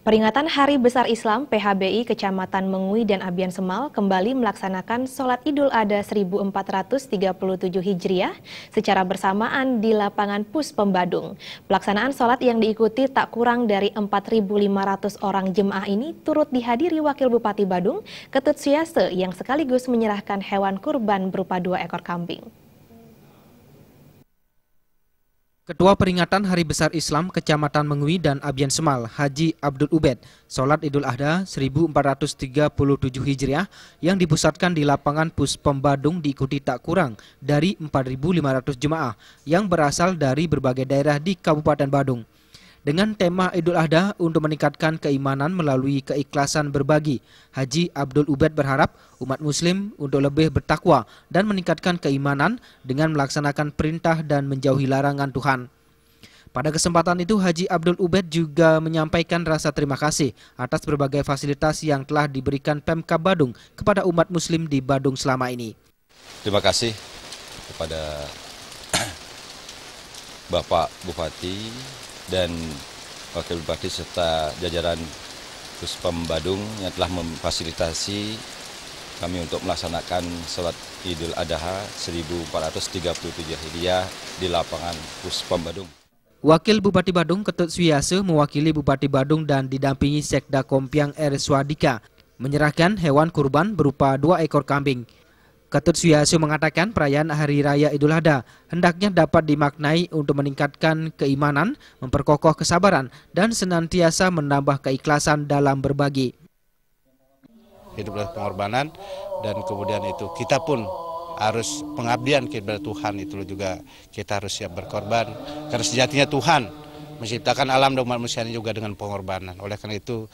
Peringatan Hari Besar Islam PHBI Kecamatan Mengui dan Abian Semal kembali melaksanakan Sholat Idul Adha 1437 Hijriah secara bersamaan di lapangan Pus Pembadung. Pelaksanaan sholat yang diikuti tak kurang dari 4.500 orang jemaah ini turut dihadiri Wakil Bupati Badung, Ketut Suyase yang sekaligus menyerahkan hewan kurban berupa dua ekor kambing. Ketua Peringatan Hari Besar Islam Kecamatan Mengwi dan Abian Semal, Haji Abdul Ubed, Salat Idul Adha 1437 Hijriah yang dipusatkan di lapangan Puspom Badung diikuti tak kurang dari 4.500 jemaah yang berasal dari berbagai daerah di Kabupaten Badung dengan tema Idul Adha untuk meningkatkan keimanan melalui keikhlasan berbagi. Haji Abdul Ubed berharap umat muslim untuk lebih bertakwa dan meningkatkan keimanan dengan melaksanakan perintah dan menjauhi larangan Tuhan. Pada kesempatan itu Haji Abdul Ubed juga menyampaikan rasa terima kasih atas berbagai fasilitas yang telah diberikan Pemkab Badung kepada umat muslim di Badung selama ini. Terima kasih kepada Bapak Bupati, dan Wakil Bupati serta jajaran Puspam Badung yang telah memfasilitasi kami untuk melaksanakan sholat Idul Adha 1437 Hijriah di lapangan Puspam Badung. Wakil Bupati Badung Ketut Suyase mewakili Bupati Badung dan didampingi Sekda Kompiang R. Swadika menyerahkan hewan kurban berupa dua ekor kambing, Ketut Suyasu mengatakan perayaan Hari Raya Idul Adha hendaknya dapat dimaknai untuk meningkatkan keimanan, memperkokoh kesabaran, dan senantiasa menambah keikhlasan dalam berbagi. Hiduplah pengorbanan dan kemudian itu kita pun harus pengabdian kepada Tuhan itu juga kita harus siap berkorban karena sejatinya Tuhan menciptakan alam dan manusia ini juga dengan pengorbanan. Oleh karena itu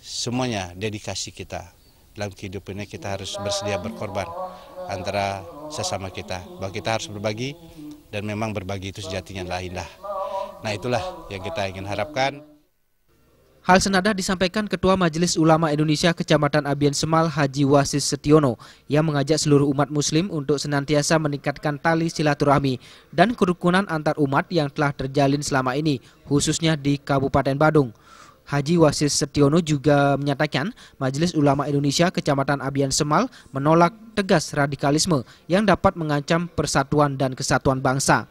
semuanya dedikasi kita dalam kehidupan ini kita harus bersedia berkorban antara sesama kita bahwa kita harus berbagi dan memang berbagi itu sejatinya adalah indah. Nah itulah yang kita ingin harapkan. Hal senada disampaikan Ketua Majelis Ulama Indonesia Kecamatan Abian Semal Haji Wasis Setiono yang mengajak seluruh umat muslim untuk senantiasa meningkatkan tali silaturahmi dan kerukunan antar umat yang telah terjalin selama ini khususnya di Kabupaten Badung. Haji Wasis Setiono juga menyatakan Majelis Ulama Indonesia Kecamatan Abian Semal menolak tegas radikalisme yang dapat mengancam persatuan dan kesatuan bangsa.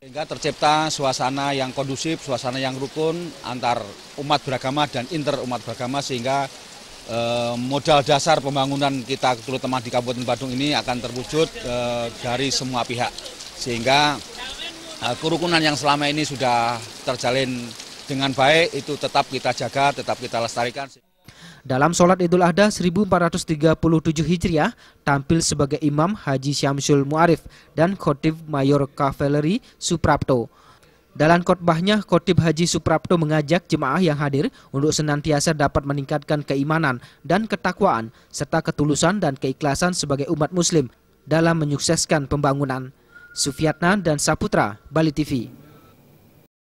Sehingga tercipta suasana yang kondusif, suasana yang rukun antar umat beragama dan inter umat beragama sehingga eh, modal dasar pembangunan kita teman di Kabupaten Badung ini akan terwujud eh, dari semua pihak. Sehingga eh, kerukunan yang selama ini sudah terjalin dengan baik itu tetap kita jaga, tetap kita lestarikan. Dalam sholat Idul Adha 1437 Hijriah, tampil sebagai imam Haji Syamsul Muarif dan khotib Mayor Kavaleri Suprapto. Dalam khotbahnya, Khotib Haji Suprapto mengajak jemaah yang hadir untuk senantiasa dapat meningkatkan keimanan dan ketakwaan, serta ketulusan dan keikhlasan sebagai umat muslim dalam menyukseskan pembangunan. Sufiatna dan Saputra, Bali TV.